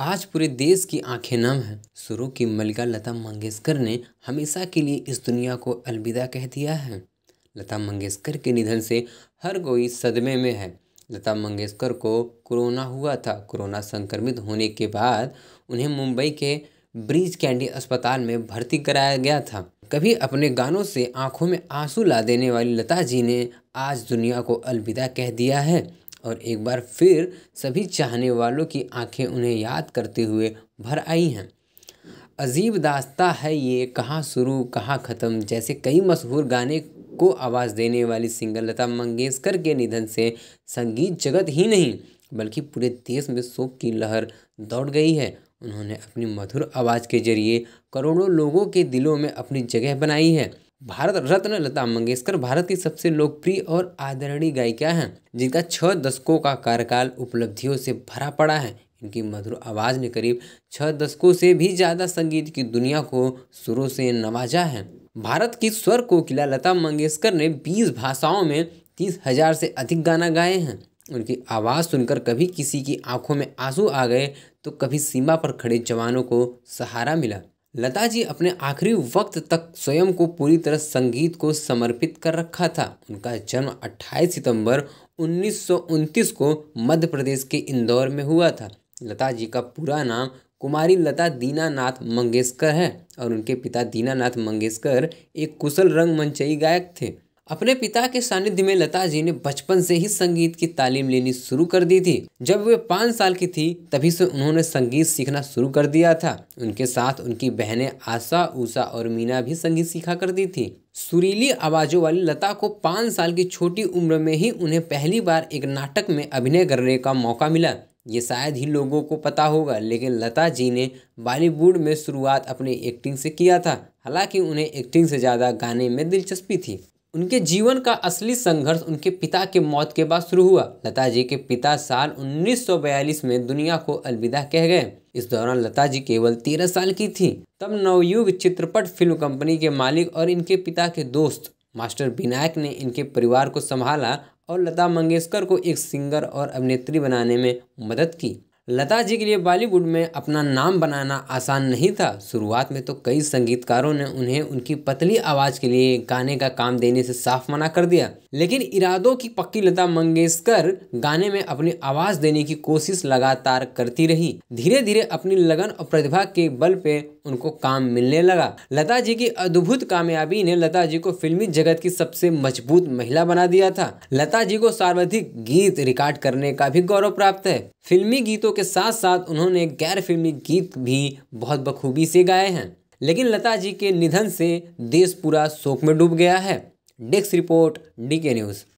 आज पूरे देश की आंखें नम हैं शुरू की मलिका लता मंगेशकर ने हमेशा के लिए इस दुनिया को अलविदा कह दिया है लता मंगेशकर के निधन से हर कोई सदमे में है लता मंगेशकर को कोरोना हुआ था कोरोना संक्रमित होने के बाद उन्हें मुंबई के ब्रिज कैंडी अस्पताल में भर्ती कराया गया था कभी अपने गानों से आंखों में आंसू ला देने वाली लता जी ने आज दुनिया को अलविदा कह दिया है और एक बार फिर सभी चाहने वालों की आंखें उन्हें याद करते हुए भर आई हैं अजीब दास्ता है ये कहाँ शुरू कहाँ ख़त्म जैसे कई मशहूर गाने को आवाज़ देने वाली सिंगर लता मंगेशकर के निधन से संगीत जगत ही नहीं बल्कि पूरे देश में शोक की लहर दौड़ गई है उन्होंने अपनी मधुर आवाज़ के जरिए करोड़ों लोगों के दिलों में अपनी जगह बनाई है भारत रत्न लता मंगेशकर भारत की सबसे लोकप्रिय और आदरणीय गायिका हैं जिनका छः दशकों का कार्यकाल उपलब्धियों से भरा पड़ा है इनकी मधुर आवाज़ ने करीब छः दशकों से भी ज़्यादा संगीत की दुनिया को सुरों से नवाजा है भारत की स्वर कोकिला लता मंगेशकर ने 20 भाषाओं में तीस हजार से अधिक गाना गाए हैं उनकी आवाज़ सुनकर कभी किसी की आंखों में आंसू आ गए तो कभी सीमा पर खड़े जवानों को सहारा मिला लता जी अपने आखिरी वक्त तक स्वयं को पूरी तरह संगीत को समर्पित कर रखा था उनका जन्म 28 सितंबर उन्नीस को मध्य प्रदेश के इंदौर में हुआ था लता जी का पूरा नाम कुमारी लता दीनानाथ मंगेशकर है और उनके पिता दीनानाथ मंगेशकर एक कुशल रंगमंचई गायक थे अपने पिता के सानिध्य में लता जी ने बचपन से ही संगीत की तालीम लेनी शुरू कर दी थी जब वे पाँच साल की थी तभी से उन्होंने संगीत सीखना शुरू कर दिया था उनके साथ उनकी बहनें आशा उषा और मीना भी संगीत सीखा करती थी सुरीली आवाज़ों वाली लता को पाँच साल की छोटी उम्र में ही उन्हें पहली बार एक नाटक में अभिनय करने का मौका मिला ये शायद ही लोगों को पता होगा लेकिन लता जी ने बॉलीवुड में शुरुआत अपने एक्टिंग से किया था हालांकि उन्हें एक्टिंग से ज़्यादा गाने में दिलचस्पी थी उनके जीवन का असली संघर्ष उनके पिता के मौत के बाद शुरू हुआ लता जी के पिता साल 1942 में दुनिया को अलविदा कह गए इस दौरान लता जी केवल 13 साल की थी तब नवयुग चित्रपट फिल्म कंपनी के मालिक और इनके पिता के दोस्त मास्टर विनायक ने इनके परिवार को संभाला और लता मंगेशकर को एक सिंगर और अभिनेत्री बनाने में मदद की लता जी के लिए बॉलीवुड में अपना नाम बनाना आसान नहीं था शुरुआत में तो कई संगीतकारों ने उन्हें उनकी पतली आवाज़ के लिए गाने का काम देने से साफ मना कर दिया लेकिन इरादों की पक्की लता मंगेशकर गाने में अपनी आवाज़ देने की कोशिश लगातार करती रही धीरे धीरे अपनी लगन और प्रतिभा के बल पे उनको काम मिलने लगा लता जी की अद्भुत कामयाबी ने लता जी को फिल्मी जगत की सबसे मजबूत महिला बना दिया था लता जी को सर्वाधिक गीत रिकॉर्ड करने का भी गौरव प्राप्त है फिल्मी गीतों के साथ साथ उन्होंने गैर फिल्मी गीत भी बहुत बखूबी से गाए हैं लेकिन लता जी के निधन से देश पूरा शोक में डूब गया है desk report D K news